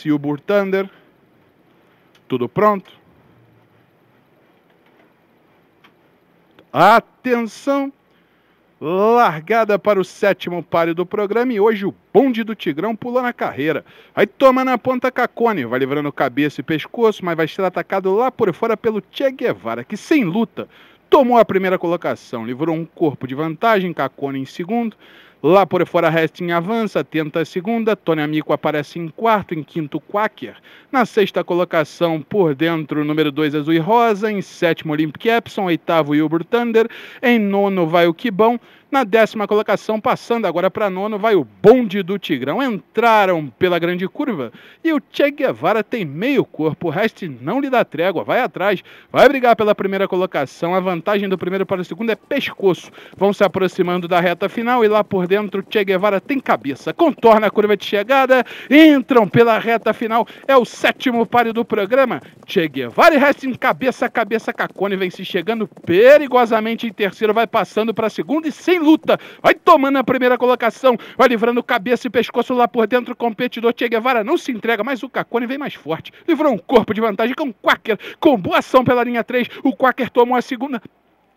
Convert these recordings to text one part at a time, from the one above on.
Saiu o Thunder. Tudo pronto? Atenção! Largada para o sétimo páreo do programa e hoje o bonde do Tigrão pulou na carreira. Aí toma na ponta Cacone, vai livrando cabeça e pescoço, mas vai ser atacado lá por fora pelo Che Guevara, que sem luta tomou a primeira colocação, livrou um corpo de vantagem, Cacone em segundo. Lá por fora, Restin avança, tenta a segunda. Tony Amico aparece em quarto, em quinto, Quaker. Na sexta colocação, por dentro, número dois, Azul e Rosa. Em sétimo, Olympic Epson. Oitavo, Wilbur Thunder. Em nono, vai o Kibão. Na décima colocação, passando agora para nono, vai o bonde do Tigrão. Entraram pela grande curva e o Che Guevara tem meio corpo. O resto não lhe dá trégua, vai atrás, vai brigar pela primeira colocação. A vantagem do primeiro para o segundo é pescoço. Vão se aproximando da reta final e lá por dentro, Che Guevara tem cabeça, contorna a curva de chegada, entram pela reta final, é o sétimo páreo do programa. Che Guevara e Racing cabeça a cabeça, Cacone vem se chegando perigosamente em terceiro, vai passando para segunda e sem luta, vai tomando a primeira colocação, vai livrando cabeça e pescoço lá por dentro, o competidor Che Guevara não se entrega, mas o Cacone vem mais forte, livrou um corpo de vantagem com o Quaker, com boa ação pela linha 3, o Quaker tomou a segunda,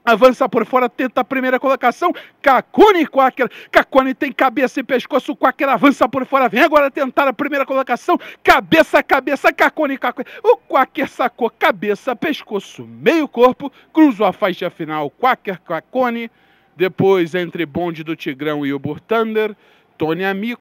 avança por fora, tenta a primeira colocação, Kakuni Quaker, Kakuni tem cabeça e pescoço, Quaker avança por fora, vem agora tentar a primeira colocação, cabeça, cabeça, Kakuni Quaker, o Quaker sacou cabeça, pescoço, meio corpo, cruzou a faixa final, Quaker, Kakuni. depois entre Bonde do Tigrão e o Burtander, Tony Amico,